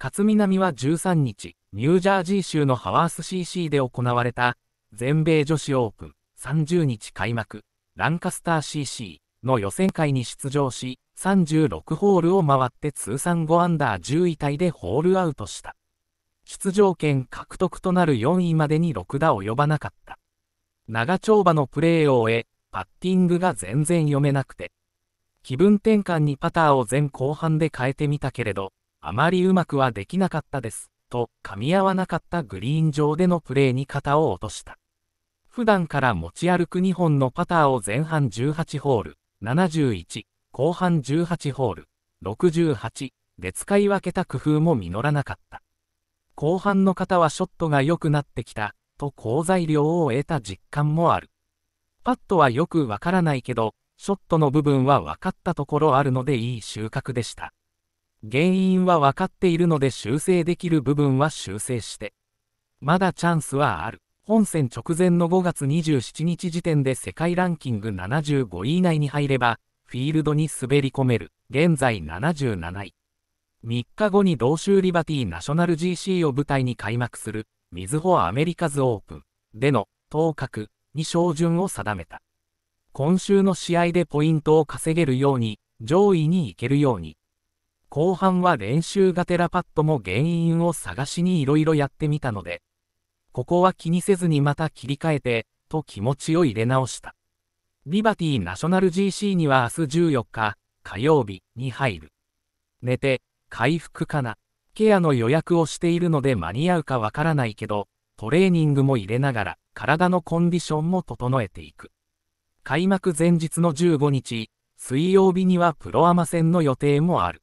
勝南は13日、ニュージャージー州のハワース CC で行われた全米女子オープン30日開幕ランカスター CC の予選会に出場し36ホールを回って通算5アンダー10位タイでホールアウトした。出場権獲得となる4位までに6打及ばなかった。長丁場のプレーを終え、パッティングが全然読めなくて。気分転換にパターを前後半で変えてみたけれど、あまりうまくはできなかったです、と噛み合わなかったグリーン上でのプレーに肩を落とした。普段から持ち歩く2本のパターを前半18ホール、71、後半18ホール、68で使い分けた工夫も実らなかった。後半の方はショットが良くなってきた、と好材料を得た実感もある。パットはよくわからないけど、ショットの部分は分かったところあるのでいい収穫でした。原因は分かっているので修正できる部分は修正して。まだチャンスはある。本戦直前の5月27日時点で世界ランキング75位以内に入れば、フィールドに滑り込める。現在77位。3日後に同州リバティナショナル GC を舞台に開幕する、みずほアメリカズオープンでの、当確に照準を定めた。今週の試合でポイントを稼げるように、上位に行けるように、後半は練習がてらパッドも原因を探しにいろいろやってみたので、ここは気にせずにまた切り替えて、と気持ちを入れ直した。リバティナショナル GC には明日14日、火曜日に入る。寝て、回復かな。ケアの予約をしているので間に合うかわからないけど、トレーニングも入れながら、体のコンディションも整えていく。開幕前日の15日、水曜日にはプロアマ戦の予定もある。